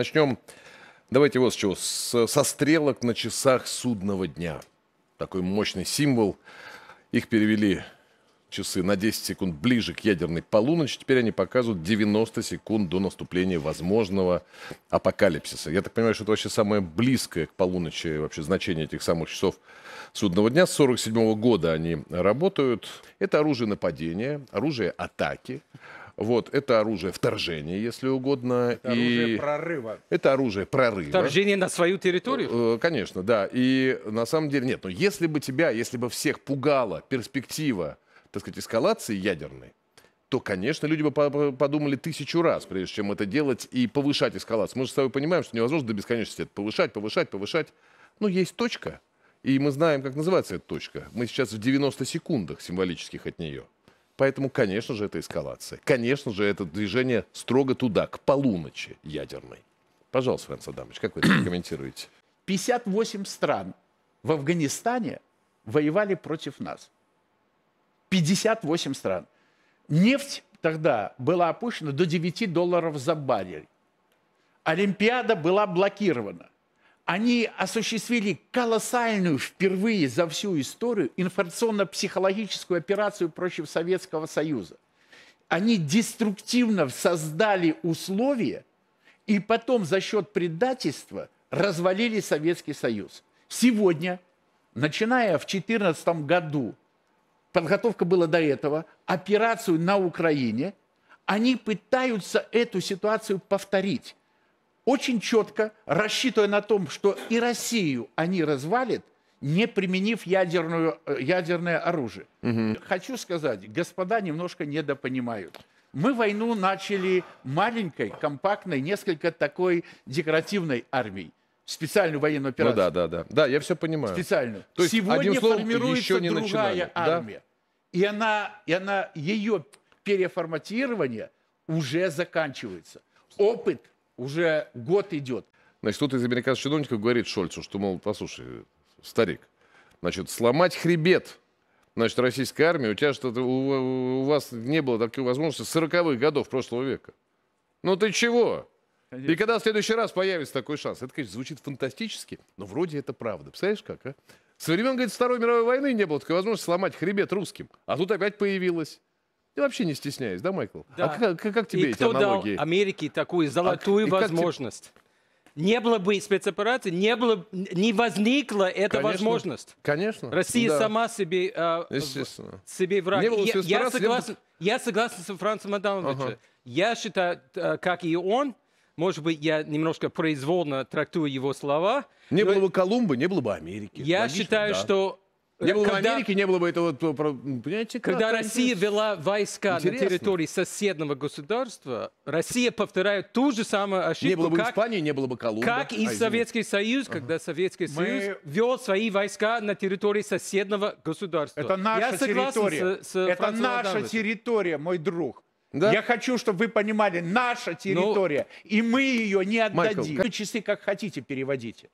начнем, давайте вот с чего, с, со стрелок на часах судного дня. Такой мощный символ. Их перевели часы на 10 секунд ближе к ядерной полуночи. Теперь они показывают 90 секунд до наступления возможного апокалипсиса. Я так понимаю, что это вообще самое близкое к полуночи вообще значение этих самых часов судного дня. С 47 -го года они работают. Это оружие нападения, оружие атаки, вот, это оружие вторжения, если угодно. Это оружие и... прорыва. Это оружие прорыва. Вторжение на свою территорию? Э, конечно, да. И на самом деле, нет, но ну, если бы тебя, если бы всех пугала перспектива, так сказать, эскалации ядерной, то, конечно, люди бы подумали тысячу раз, прежде чем это делать и повышать эскалацию. Мы же с тобой понимаем, что невозможно до бесконечности это повышать, повышать, повышать. Но есть точка, и мы знаем, как называется эта точка. Мы сейчас в 90 секундах символических от нее. Поэтому, конечно же, это эскалация. Конечно же, это движение строго туда, к полуночи ядерной. Пожалуйста, Франц Адамович, как вы это комментируете? 58 стран в Афганистане воевали против нас. 58 стран. Нефть тогда была опущена до 9 долларов за баррель. Олимпиада была блокирована они осуществили колоссальную впервые за всю историю информационно-психологическую операцию против Советского Союза. Они деструктивно создали условия и потом за счет предательства развалили Советский Союз. Сегодня, начиная в 2014 году, подготовка была до этого, операцию на Украине, они пытаются эту ситуацию повторить очень четко, рассчитывая на том, что и Россию они развалят, не применив ядерную, э, ядерное оружие. Угу. Хочу сказать, господа немножко недопонимают. Мы войну начали маленькой, компактной, несколько такой декоративной армией. Специальную военную ну операцию. Ну да, да, да. Да, я все понимаю. Специальную. То есть, Сегодня одним словом, формируется еще не другая начинали, армия. Да? И, она, и она, ее переформатирование уже заканчивается. Опыт уже год идет. Значит, кто-то из американских чиновников говорит Шольцу, что, мол, послушай, старик, значит, сломать хребет значит, российской армии, у тебя что-то, у, у вас не было такой возможности с 40-х годов прошлого века. Ну ты чего? Конечно. И когда в следующий раз появится такой шанс? Это, конечно, звучит фантастически, но вроде это правда. Представляешь, как, а? Со времен, говорит, Второй мировой войны не было такой возможности сломать хребет русским. А тут опять появилось. Ты вообще не стесняюсь, да, Майкл? А да. А как, как, тебе и эти кто аналогии? дал Америке такую а золотую а, возможность? Не было бы спецоперации, не, было, не возникла эта конечно, возможность. Конечно. Россия да. сама себе, э, Естественно. себе враг. Не было я, я, согласен, бы... я согласен с Францем Адамовичем. Ага. Я считаю, э, как и он, может быть, я немножко произвольно трактую его слова. Не было бы Колумба, не было бы Америки. Я Логично, считаю, да. что не было когда, бы Америки, не было бы этого, то, понимаете? Как, Россия это... вела войска Интересно. на территории соседнего государства, Россия повторяет ту же самую ошибку. Не было бы как, Испании, не было бы Колумба. Как и а, Советский Союз, ага. когда Советский Мы... Союз вел свои войска на территории соседнего государства. Это наша Я территория. С, с это наша Адамовичем. территория, мой друг. Да? Я хочу, чтобы вы понимали, наша ну, территория, Но... и мы ее не отдадим. Майкл, вы часы как хотите переводите.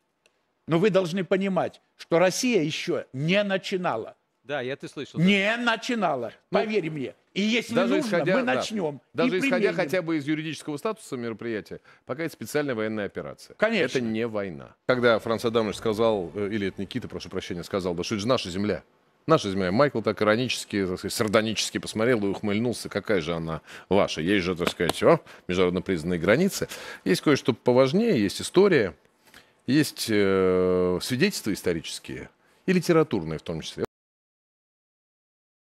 Но вы должны понимать, что Россия еще не начинала. Да, я ты слышал. Не да. начинала, ну, поверь ну, мне. И если даже нужно, исходя, мы начнем. Да, даже исходя применим. хотя бы из юридического статуса мероприятия, пока это специальная военная операция. Конечно. Это не война. Когда Франц Адамович сказал, э, или это Никита, прошу прощения, сказал, да что это же наша земля. Наша земля. Майкл так иронически, так сказать, сардонически посмотрел и ухмыльнулся. Какая же она ваша? Есть же, так сказать, о, международно признанные границы. Есть кое-что поважнее, есть история. Есть э, свидетельства исторические и литературные в том числе.